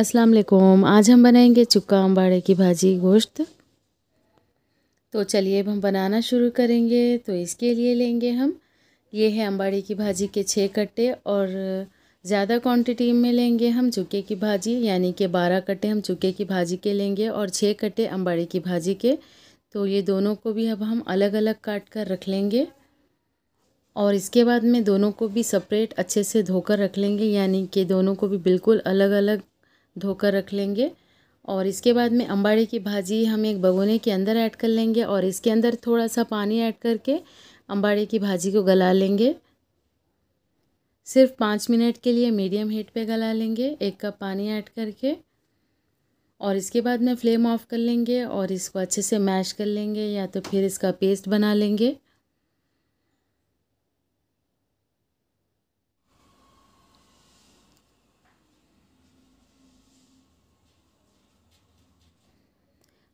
अस्सलाम वालेकुम आज हम बनाएंगे चुक्का अम्बाड़े की भाजी गोश्त तो चलिए अब हम बनाना शुरू करेंगे तो इसके लिए लेंगे हम ये है अम्बाड़े की भाजी के छः कट्टे और ज़्यादा क्वांटिटी में लेंगे हम चुके की भाजी यानी कि बारह कट्टे हम चुके की भाजी के लेंगे और छः कट्टे अम्बाड़े की भाजी के तो ये दोनों को भी अब हम अलग अलग काट कर रख लेंगे और इसके बाद में दोनों को भी सेपरेट अच्छे से धोकर रख लेंगे यानी कि दोनों को भी बिल्कुल अलग अलग धोकर रख लेंगे और इसके बाद में अंबाड़े की भाजी हम एक भगोने के अंदर ऐड कर लेंगे और इसके अंदर थोड़ा सा पानी ऐड करके अंबाड़े की भाजी को गला लेंगे सिर्फ पाँच मिनट के लिए मीडियम हीट पे गला लेंगे एक कप पानी ऐड करके और इसके बाद में फ्लेम ऑफ कर लेंगे और इसको अच्छे से मैश कर लेंगे या तो फिर इसका पेस्ट बना लेंगे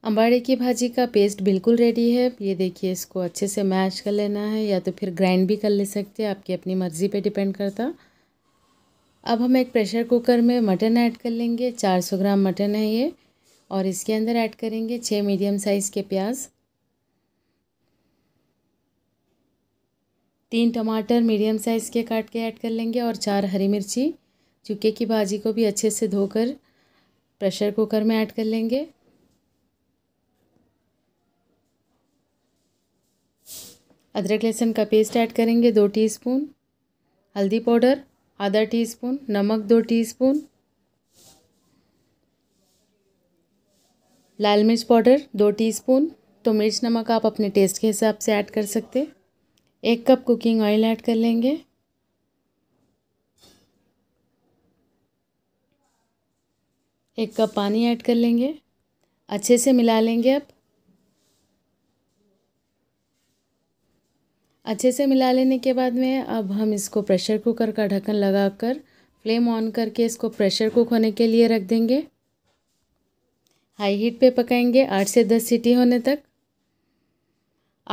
अंबाड़े की भाजी का पेस्ट बिल्कुल रेडी है ये देखिए इसको अच्छे से मैश कर लेना है या तो फिर ग्राइंड भी कर ले सकते हैं आपकी अपनी मर्ज़ी पे डिपेंड करता अब हम एक प्रेशर कुकर में मटन ऐड कर लेंगे 400 ग्राम मटन है ये और इसके अंदर ऐड करेंगे छः मीडियम साइज़ के प्याज तीन टमाटर मीडियम साइज़ के काट के ऐड कर लेंगे और चार हरी मिर्ची चुके की भाजी को भी अच्छे से धोकर प्रेशर कुकर में ऐड कर लेंगे अदरक लहसुन का पेस्ट ऐड करेंगे दो टीस्पून हल्दी पाउडर आधा टीस्पून नमक दो टीस्पून लाल मिर्च पाउडर दो टीस्पून तो मिर्च नमक आप अपने टेस्ट के हिसाब से ऐड कर सकते एक कप कुकिंग ऑयल ऐड कर लेंगे एक कप पानी ऐड कर लेंगे अच्छे से मिला लेंगे अब अच्छे से मिला लेने के बाद में अब हम इसको प्रेशर कुकर का ढक्कन लगाकर फ्लेम ऑन करके इसको प्रेशर कुक होने के लिए रख देंगे हाई हीट पे पकाएंगे आठ से दस सीटी होने तक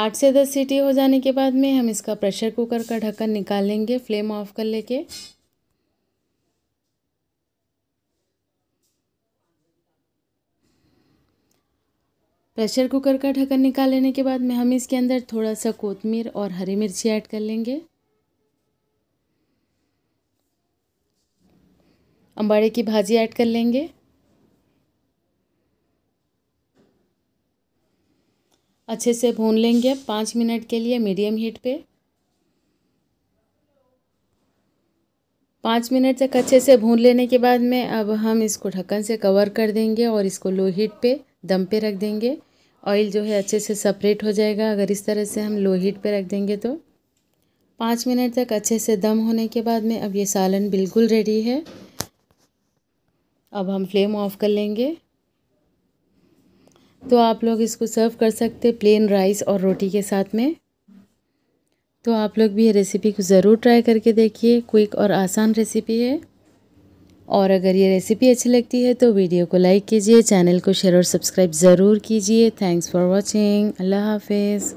आठ से दस सीटी हो जाने के बाद में हम इसका प्रेशर कुकर का ढक्कन निकालेंगे फ्लेम ऑफ कर लेके प्रेशर कुकर का ढक्कन निकाल लेने के बाद में हम इसके अंदर थोड़ा सा कोतमीर और हरी मिर्ची ऐड कर लेंगे अंबाड़े की भाजी ऐड कर लेंगे अच्छे से भून लेंगे पाँच मिनट के लिए मीडियम हीट पे पाँच मिनट तक अच्छे से भून लेने के बाद में अब हम इसको ढक्कन से कवर कर देंगे और इसको लो हीट पे दम पे रख देंगे ऑयल जो है अच्छे से सेपरेट हो जाएगा अगर इस तरह से हम लो हीट पे रख देंगे तो पाँच मिनट तक अच्छे से दम होने के बाद में अब ये सालन बिल्कुल रेडी है अब हम फ्लेम ऑफ कर लेंगे तो आप लोग इसको सर्व कर सकते प्लेन राइस और रोटी के साथ में तो आप लोग भी ये रेसिपी को ज़रूर ट्राई करके देखिए क्विक और आसान रेसिपी है और अगर ये रेसिपी अच्छी लगती है तो वीडियो को लाइक कीजिए चैनल को शेयर और सब्सक्राइब ज़रूर कीजिए थैंक्स फॉर वॉचिंग अल्लाह हाफिज़